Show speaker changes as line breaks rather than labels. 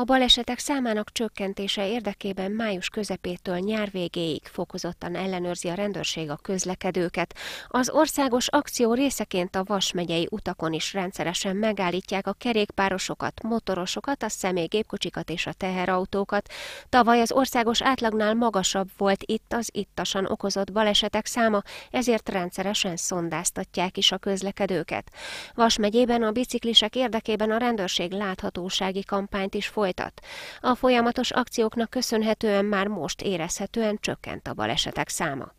A balesetek számának csökkentése érdekében május közepétől nyár végéig fokozottan ellenőrzi a rendőrség a közlekedőket. Az országos akció részeként a Vas megyei utakon is rendszeresen megállítják a kerékpárosokat, motorosokat, a személygépkocsikat és a teherautókat. Tavaly az országos átlagnál magasabb volt itt az ittasan okozott balesetek száma, ezért rendszeresen szondáztatják is a közlekedőket. Vas megyében a biciklisek érdekében a rendőrség láthatósági kampányt is folytatják folytat. A folyamatos akcióknak köszönhetően már most érezhetően csökkent a balesetek száma.